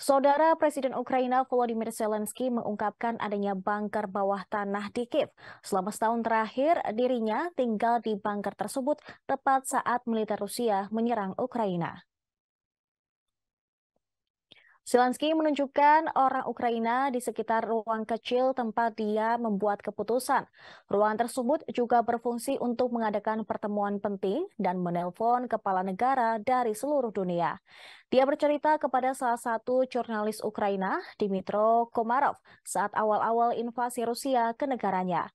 Saudara Presiden Ukraina Volodymyr Zelensky mengungkapkan adanya bunker bawah tanah di Kiev. Selama setahun terakhir, dirinya tinggal di bunker tersebut tepat saat militer Rusia menyerang Ukraina. Zelensky menunjukkan orang Ukraina di sekitar ruang kecil tempat dia membuat keputusan. Ruang tersebut juga berfungsi untuk mengadakan pertemuan penting dan menelpon kepala negara dari seluruh dunia. Dia bercerita kepada salah satu jurnalis Ukraina, Dimitro Komarov, saat awal-awal invasi Rusia ke negaranya.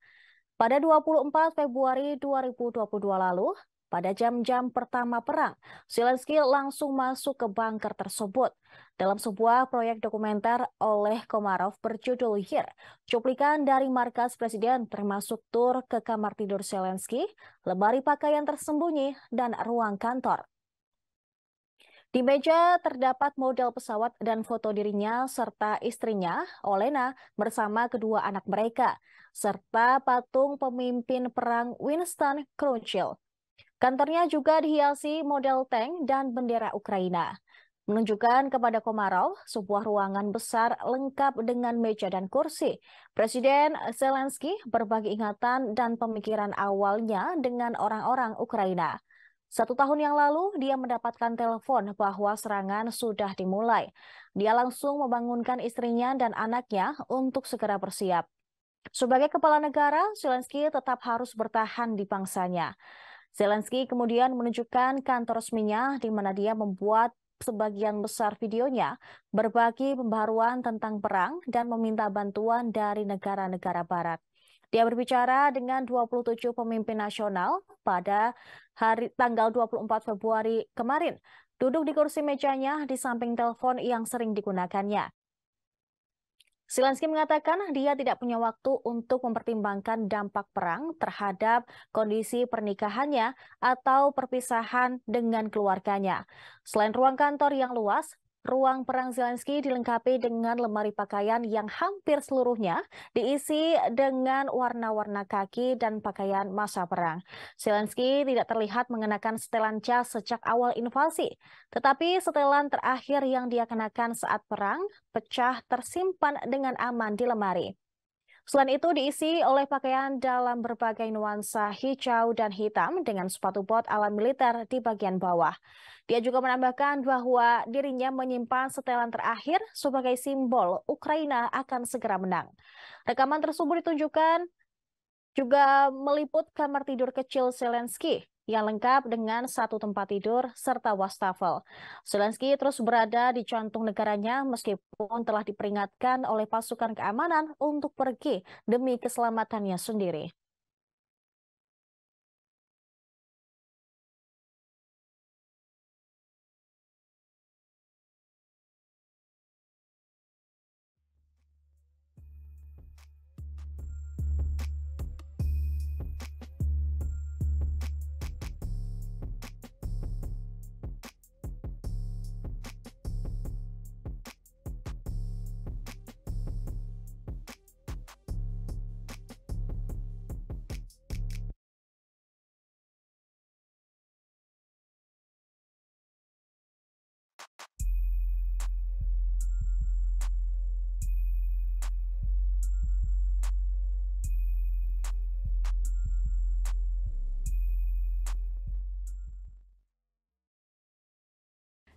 Pada 24 Februari 2022 lalu, pada jam-jam pertama perang, Zelensky langsung masuk ke bunker tersebut. Dalam sebuah proyek dokumenter oleh Komarov berjudul Year, cuplikan dari markas presiden termasuk tur ke kamar tidur Zelensky, lemari pakaian tersembunyi, dan ruang kantor. Di meja terdapat model pesawat dan foto dirinya serta istrinya, Olena, bersama kedua anak mereka, serta patung pemimpin perang Winston Churchill. Kantornya juga dihiasi model tank dan bendera Ukraina. Menunjukkan kepada Komarov sebuah ruangan besar lengkap dengan meja dan kursi. Presiden Zelensky berbagi ingatan dan pemikiran awalnya dengan orang-orang Ukraina. Satu tahun yang lalu, dia mendapatkan telepon bahwa serangan sudah dimulai. Dia langsung membangunkan istrinya dan anaknya untuk segera bersiap. Sebagai kepala negara, Zelensky tetap harus bertahan di bangsanya. Zelensky kemudian menunjukkan kantor resminya di mana dia membuat sebagian besar videonya berbagi pembaruan tentang perang dan meminta bantuan dari negara-negara barat. Dia berbicara dengan 27 pemimpin nasional pada hari tanggal 24 Februari kemarin. Duduk di kursi mejanya di samping telepon yang sering digunakannya. Zelensky mengatakan dia tidak punya waktu untuk mempertimbangkan dampak perang terhadap kondisi pernikahannya atau perpisahan dengan keluarganya. Selain ruang kantor yang luas, Ruang perang Zelensky dilengkapi dengan lemari pakaian yang hampir seluruhnya diisi dengan warna-warna kaki dan pakaian masa perang. Zelensky tidak terlihat mengenakan setelan jas sejak awal invasi, tetapi setelan terakhir yang dia kenakan saat perang pecah tersimpan dengan aman di lemari. Selain itu diisi oleh pakaian dalam berbagai nuansa hijau dan hitam dengan sepatu bot ala militer di bagian bawah. Dia juga menambahkan bahwa dirinya menyimpan setelan terakhir sebagai simbol Ukraina akan segera menang. Rekaman tersebut ditunjukkan juga meliput kamar tidur kecil Zelensky yang lengkap dengan satu tempat tidur serta wastafel. Zelensky terus berada di jantung negaranya meskipun telah diperingatkan oleh pasukan keamanan untuk pergi demi keselamatannya sendiri.